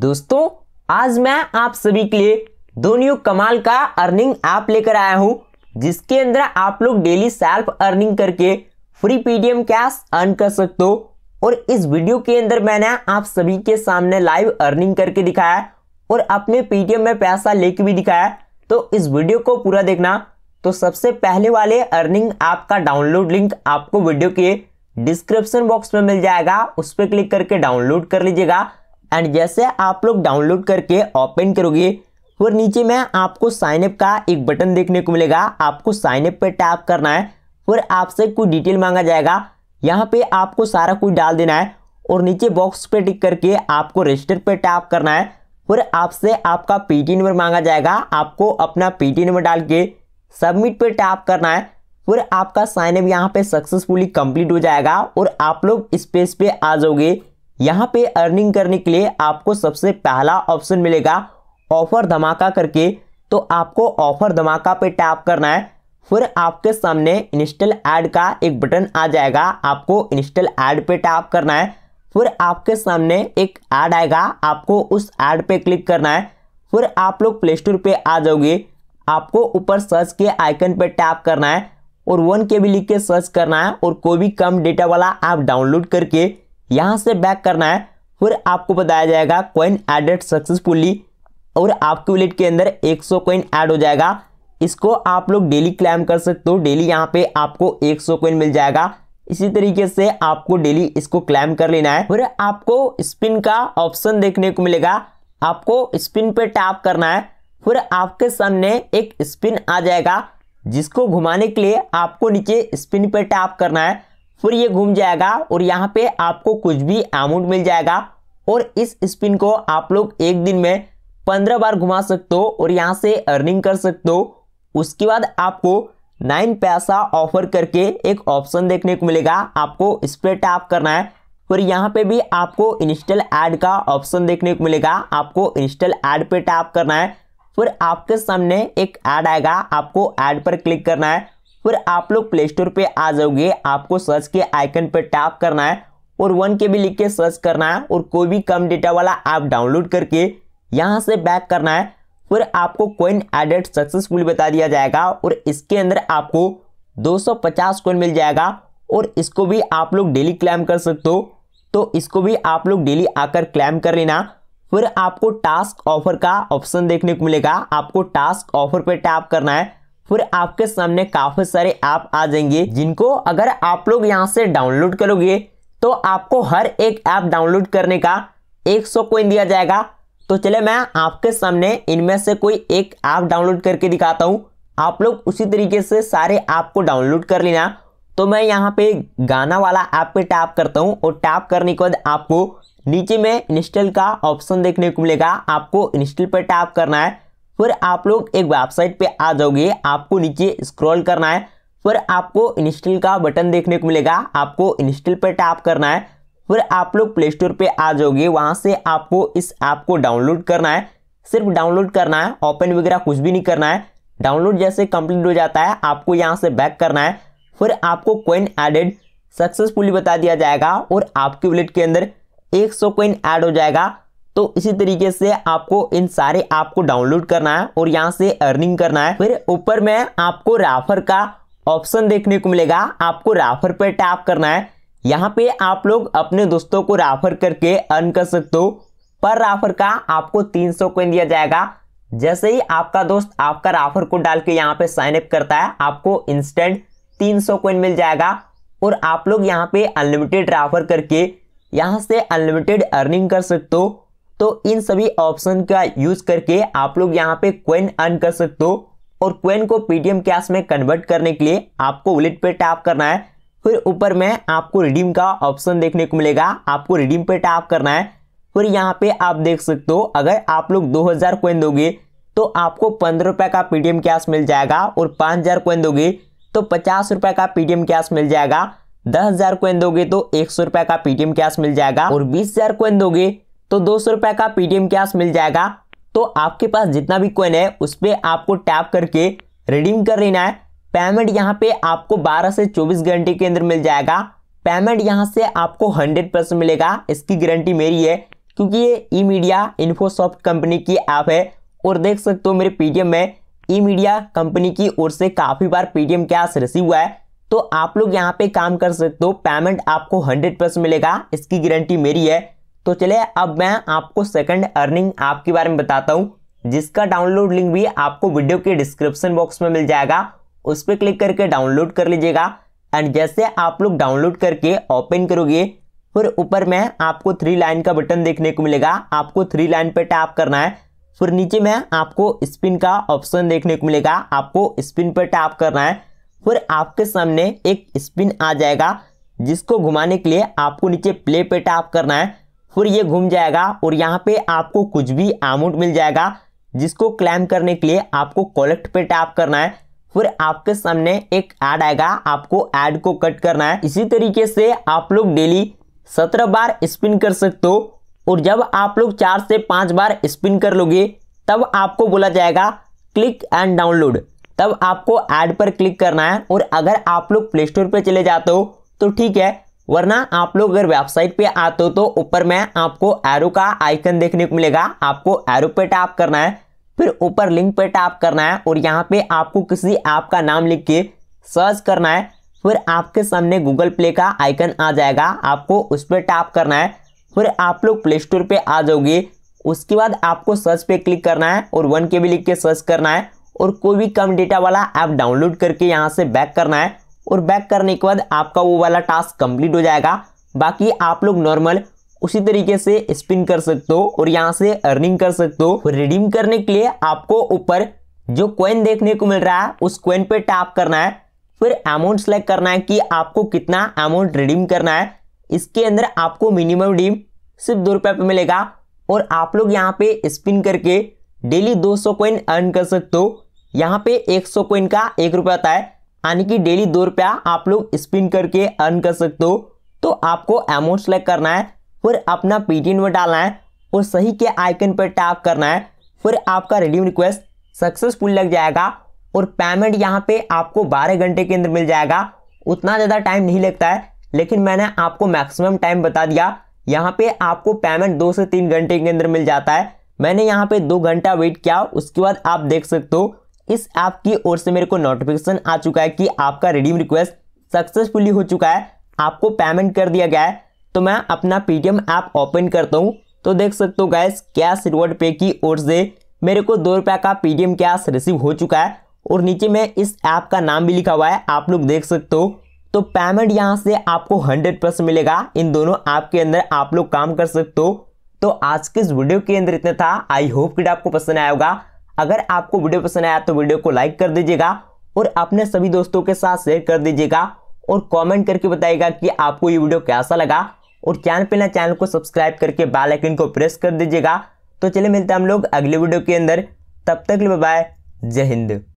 दोस्तों आज मैं आप सभी के लिए दो न्यू कमाल का अर्निंग ऐप लेकर आया हूं जिसके अंदर आप लोग डेली सेल्फ अर्निंग करके फ्री पीडीएम कैश अर्न कर सकते हो और इस वीडियो के अंदर मैंने आप सभी के सामने लाइव अर्निंग करके दिखाया और अपने पीटीएम में पैसा लेके भी दिखाया तो इस वीडियो को पूरा देखना तो सबसे पहले वाले अर्निंग ऐप का डाउनलोड लिंक आपको वीडियो के डिस्क्रिप्शन बॉक्स में मिल जाएगा उस पर क्लिक करके डाउनलोड कर लीजिएगा एंड जैसे आप लोग डाउनलोड करके ओपन करोगे और नीचे में आपको साइनअप का एक बटन देखने को मिलेगा आपको साइनअप पर टैप करना है और आपसे कोई डिटेल मांगा जाएगा यहाँ पे आपको सारा कुछ डाल देना है और नीचे बॉक्स पे टिक करके आपको रजिस्टर पे टैप करना है और आपसे आपका पीटी नंबर मांगा जाएगा आपको अपना पीटी नंबर डाल के सबमिट पे टैप करना है और आपका साइनअप यहाँ पे सक्सेसफुली कंप्लीट हो जाएगा और आप लोग इस पेज पे आ जाओगे यहाँ पे अर्निंग करने के लिए आपको सबसे पहला ऑप्शन मिलेगा ऑफर धमाका करके तो आपको ऑफर धमाका पे टैप करना है फिर आपके सामने इंस्टॉल ऐड का एक बटन आ जाएगा आपको इंस्टॉल ऐड पे टैप करना है फिर आपके सामने एक ऐड आएगा आपको उस ऐड पे क्लिक करना है फिर आप लोग प्ले स्टोर पर आ जाओगे आपको ऊपर सर्च के आइकन पर टैप करना है और वन के भी लिख के सर्च करना है और कोई भी कम डेटा वाला ऐप डाउनलोड करके यहाँ से बैक करना है फिर आपको बताया जाएगा कॉइन एडेड सक्सेसफुली और आपके वॉलेट के अंदर 100 कॉइन एड हो जाएगा इसको आप लोग डेली क्लेम कर सकते हो डेली यहाँ पे आपको 100 कॉइन मिल जाएगा इसी तरीके से आपको डेली इसको क्लेम कर लेना है फिर आपको स्पिन का ऑप्शन देखने को मिलेगा आपको स्पिन पे टैप करना है फिर आपके सामने एक स्पिन आ जाएगा जिसको घुमाने के लिए आपको नीचे स्पिन पे टैप करना है फिर ये घूम जाएगा और यहाँ पे आपको कुछ भी अमाउंट मिल जाएगा और इस स्पिन को आप लोग एक दिन में पंद्रह बार घुमा सकते हो और यहाँ से अर्निंग कर सकते हो उसके बाद आपको नाइन पैसा ऑफर करके एक ऑप्शन देखने को मिलेगा आपको इस पर टैप करना है फिर यहाँ पे भी आपको इंस्टॉल ऐड का ऑप्शन देखने को मिलेगा आपको इंस्टॉल ऐड पे टैप करना है फिर आपके सामने एक ऐड आएगा आपको ऐड पर क्लिक करना है फिर आप लोग प्ले स्टोर पर आ जाओगे आपको सर्च के आइकन पर टैप करना है और वन के भी लिख के सर्च करना है और कोई भी कम डेटा वाला ऐप डाउनलोड करके यहाँ से बैक करना है फिर आपको कॉइन एडेड सक्सेसफुल बता दिया जाएगा और इसके अंदर आपको 250 कोइन मिल जाएगा और इसको भी आप लोग डेली क्लैम कर सकते हो तो इसको भी आप लोग डेली आकर क्लेम कर लेना फिर आपको टास्क ऑफर का ऑप्शन देखने को मिलेगा आपको टास्क ऑफर पर टैप करना है फिर आपके सामने काफ़ी सारे ऐप आ जाएंगे जिनको अगर आप लोग यहाँ से डाउनलोड करोगे तो आपको हर एक ऐप डाउनलोड करने का सौ कोइन दिया जाएगा तो चले मैं आपके सामने इनमें से कोई एक ऐप डाउनलोड करके दिखाता हूँ आप लोग उसी तरीके से सारे ऐप को डाउनलोड कर लेना तो मैं यहाँ पे गाना वाला ऐप पे टैप करता हूँ और टैप करने के बाद आपको नीचे में इंस्टॉल का ऑप्शन देखने को मिलेगा आपको इंस्टॉल पर टैप करना है फिर आप लोग एक वेबसाइट पे आ जाओगे आपको नीचे स्क्रॉल करना है फिर आपको इंस्टॉल का बटन देखने को मिलेगा आपको इंस्टॉल पर टैप करना है फिर आप लोग प्ले स्टोर पर आ जाओगे वहाँ से आपको इस ऐप को डाउनलोड करना है सिर्फ डाउनलोड करना है ओपन वगैरह कुछ भी नहीं करना है डाउनलोड जैसे कंप्लीट हो जाता है आपको यहाँ से बैक करना है फिर आपको कोइन एडेड सक्सेसफुली बता दिया जाएगा और आपके वॉलेट के अंदर 100 सौ कोइन ऐड हो जाएगा तो इसी तरीके से आपको इन सारे ऐप को डाउनलोड करना है और यहाँ से अर्निंग करना है फिर ऊपर में आपको राफर का ऑप्शन देखने को मिलेगा आपको राफर पर टैप करना है यहाँ पे आप लोग अपने दोस्तों को राफर करके अर्न कर सकते हो पर राफर का आपको 300 कोइन दिया जाएगा जैसे ही आपका दोस्त आपका राफर को डाल के यहाँ पे साइन अप करता है आपको इंस्टेंट 300 कोइन मिल जाएगा और आप लोग यहाँ पे अनलिमिटेड राफर करके यहाँ से अनलिमिटेड अर्निंग कर सकते हो तो इन सभी ऑप्शन का यूज करके आप लोग यहाँ पे क्वेन अर्न कर सकते हो और क्वेन को पीटीएम कैश में कन्वर्ट करने के लिए आपको वॉलेट पे टैप करना है फिर ऊपर में आपको रिडीम का ऑप्शन देखने को मिलेगा आपको रिडीम पे टैप करना है फिर यहाँ पे आप देख सकते हो अगर आप लोग 2000 क्वेन दोगे तो आपको पंद्रह रुपये का पीटीएम कैश मिल जाएगा और पाँच हज़ार क्वेन दोगे तो पचास रुपये का पीटीएम कैश मिल जाएगा दस हज़ार क्वेन दोगे तो एक सौ रुपये का पीटीएम कैश मिल जाएगा और बीस हज़ार क्वेन दोगे तो दो सौ रुपये का पेटीएम कैश मिल जाएगा तो आपके पास जितना भी कॉइन है उस पर आपको टैप करके रिडीम कर लेना है पेमेंट यहाँ पे आपको 12 से 24 घंटे के अंदर मिल जाएगा पेमेंट यहाँ से आपको 100 परसेंट मिलेगा इसकी गारंटी मेरी है क्योंकि ये ई मीडिया इन्फोसॉफ्ट कंपनी की ऐप है और देख सकते हो मेरे पेटीएम में ई मीडिया कंपनी की ओर से काफ़ी बार पेटीएम कैश रिसीव हुआ है तो आप लोग यहाँ पे काम कर सकते हो पेमेंट आपको हंड्रेड परसेंट मिलेगा इसकी गारंटी मेरी है तो चलिए अब मैं आपको सेकंड अर्निंग ऐप के बारे में बताता हूँ जिसका डाउनलोड लिंक भी आपको वीडियो के डिस्क्रिप्शन बॉक्स में मिल जाएगा उस पर क्लिक करके डाउनलोड कर लीजिएगा एंड जैसे आप लोग डाउनलोड करके ओपन करोगे फिर ऊपर में आपको थ्री लाइन का बटन देखने को मिलेगा आपको थ्री लाइन पर टैप करना है फिर नीचे में आपको स्पिन का ऑप्शन देखने को मिलेगा आपको स्पिन पर टैप करना है फिर आपके सामने एक स्पिन आ जाएगा जिसको घुमाने के लिए आपको नीचे प्ले पर टैप करना है फिर ये घूम जाएगा और यहाँ पे आपको कुछ भी अमाउंट मिल जाएगा जिसको क्लेम करने के लिए आपको कलेक्ट पे टैप करना है फिर आपके सामने एक ऐड आएगा आपको ऐड को कट करना है इसी तरीके से आप लोग डेली सत्रह बार स्पिन कर सकते हो और जब आप लोग चार से पाँच बार स्पिन कर लोगे तब आपको बोला जाएगा क्लिक एंड डाउनलोड तब आपको ऐड पर क्लिक करना है और अगर आप लोग प्ले स्टोर पर चले जाते हो तो ठीक है वरना आप लोग अगर वेबसाइट पे आते हो तो ऊपर में आपको एरो का आइकन देखने को मिलेगा आपको एरो पे टैप करना है फिर ऊपर लिंक पे टैप करना है और यहाँ पे आपको किसी ऐप का नाम लिख के सर्च करना है फिर आपके सामने गूगल प्ले का आइकन आ जाएगा आपको उस पर टैप करना है फिर आप लोग प्ले स्टोर पर आ जाओगे उसके बाद आपको सर्च पे क्लिक करना है और वन के भी लिख के सर्च करना है और कोई भी कम डेटा वाला ऐप डाउनलोड करके यहाँ से बैक करना है और बैक करने के बाद आपका वो वाला टास्क कंप्लीट हो जाएगा बाकी आप लोग नॉर्मल उसी तरीके से स्पिन कर सकते हो और यहाँ से अर्निंग कर सकते हो रिडीम करने के लिए आपको ऊपर जो क्वेन देखने को मिल रहा है उस क्वेन पे टैप करना है फिर अमाउंट सेलेक्ट करना है कि आपको कितना अमाउंट रिडीम करना है इसके अंदर आपको मिनिमम रिडीम सिर्फ दो रुपये पे मिलेगा और आप लोग यहाँ पे स्पिन करके डेली 200 सौ कॉइन अर्न कर सकते हो यहाँ पे 100 सौ कॉइन का एक रुपया होता है यानी कि डेली दो रुपया आप लोग स्पिन करके अर्न कर सकते हो तो आपको अमाउंट सेलेक्ट करना है फिर अपना पेटीएम में डालना है और सही के आइकन पर टैप करना है फिर आपका रिडीम रिक्वेस्ट सक्सेसफुल लग जाएगा और पेमेंट यहाँ पे आपको 12 घंटे के अंदर मिल जाएगा उतना ज़्यादा टाइम नहीं लगता है लेकिन मैंने आपको मैक्सिमम टाइम बता दिया यहाँ पे आपको पेमेंट दो से तीन घंटे के अंदर मिल जाता है मैंने यहाँ पे दो घंटा वेट किया उसके बाद आप देख सकते हो इस ऐप की ओर से मेरे को नोटिफिकेशन आ चुका है कि आपका रिडीम रिक्वेस्ट सक्सेसफुली हो चुका है आपको पेमेंट कर दिया गया है तो मैं अपना पेटीएम ऐप ओपन करता हूँ तो देख सकते हो गैस कैश रिवॉर्ड पे की ओर से मेरे को दो रुपये का पेटीएम कैश रिसीव हो चुका है और नीचे में इस ऐप का नाम भी लिखा हुआ है आप लोग देख सकते हो तो पेमेंट यहाँ से आपको हंड्रेड परसेंट मिलेगा इन दोनों ऐप के अंदर आप लोग काम कर सकते हो तो आज के इस वीडियो के अंदर इतना था आई होप कि आपको पसंद आएगा होगा अगर आपको वीडियो पसंद आया तो वीडियो को लाइक कर दीजिएगा और अपने सभी दोस्तों के साथ शेयर कर दीजिएगा और कमेंट करके बताइएगा कि आपको ये वीडियो कैसा लगा और चैनल पे ना चैनल को सब्सक्राइब करके बेल आइकन को प्रेस कर दीजिएगा तो चलिए मिलते हैं हम लोग अगले वीडियो के अंदर तब तक बाय जय हिंद